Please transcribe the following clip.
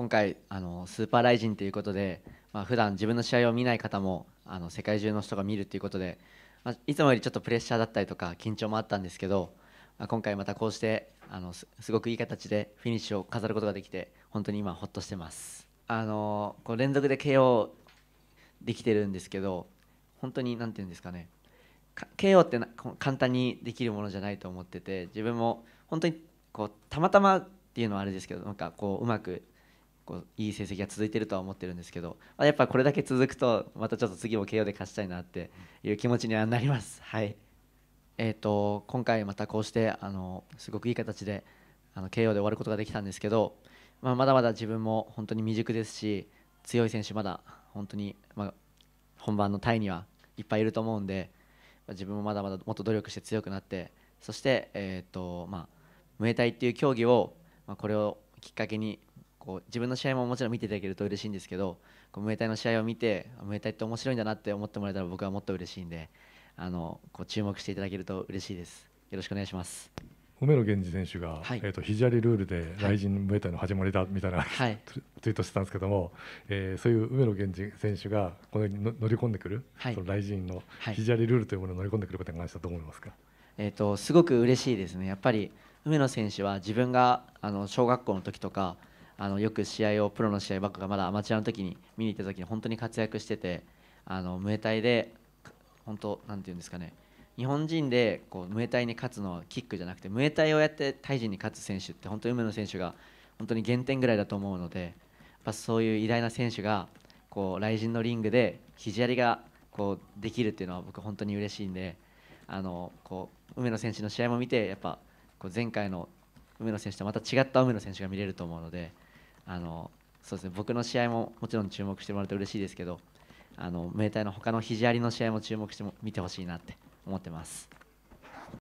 今回あのスーパーライジンということで、まあ普段自分の試合を見ない方もあの世界中の人が見るということで、まあ、いつもよりちょっとプレッシャーだったりとか緊張もあったんですけど、まあ、今回またこうしてあのすごくいい形でフィニッシュを飾ることができて本当に今ほっとしてます。あのこう連続で KO できてるんですけど本当に何て言うんですかね KO って簡単にできるものじゃないと思ってて自分も本当にこうたまたまっていうのはあれですけどなんかこううまくこういい成績が続いてるとは思ってるんですけど、まあ、やっぱこれだけ続くとまたちょっと次も KO で勝ちたいなっていう気持ちにはなります。はいえーと、今回またこうしてあのすごくいい形であの KO で終わることができたんですけど、まあ、まだまだ自分も本当に未熟ですし強い選手まだ本当に、まあ、本番のタイにはいっぱいいると思うんで、まあ、自分もまだまだもっと努力して強くなってそして、えーとまあ、ムエタイっていう競技を、まあ、これをきっかけにこう自分の試合ももちろん見ていただけると嬉しいんですけどこうムエタイの試合を見てムエタイって面白いんだなって思ってもらえたら僕はもっと嬉しいんであのこう注目していただけると嬉しいですよろしくお願いします梅野源氏選手が、はい、えーと、と肘ありルールで来人ムエタイの始まりだみたいな、はい、ツイートしてたんですけども、えー、そういう梅野源氏選手がこのの乗り込んでくる、はい、その来人の肘ありルールというものを乗り込んでくることに関してはどう思いますか、えーとすごく嬉しいですね。やっぱり梅野選手は自分があの小学校の時とかあのよく試合をプロの試合ばっかがまだアマチュアの時に見に行った時に本当に活躍しててあのムエタイで本当なんて言うんですかね日本人でこうムエタイに勝つのはキックじゃなくてムエタイをやってタイ人に勝つ選手って本当に梅野選手が本当に原点ぐらいだと思うのでやっぱそういう偉大な選手がこう雷神のリングで肘やりがこうできるっていうのは僕本当に嬉しいんであのこう梅野選手の試合も見てやっぱこう前回の梅野選手とまた違った梅野選手が見れると思うので。あのそうですね僕の試合ももちろん注目してもらって嬉しいですけどあの明太の他の肘ありの試合も注目しても見てほしいなって思ってます。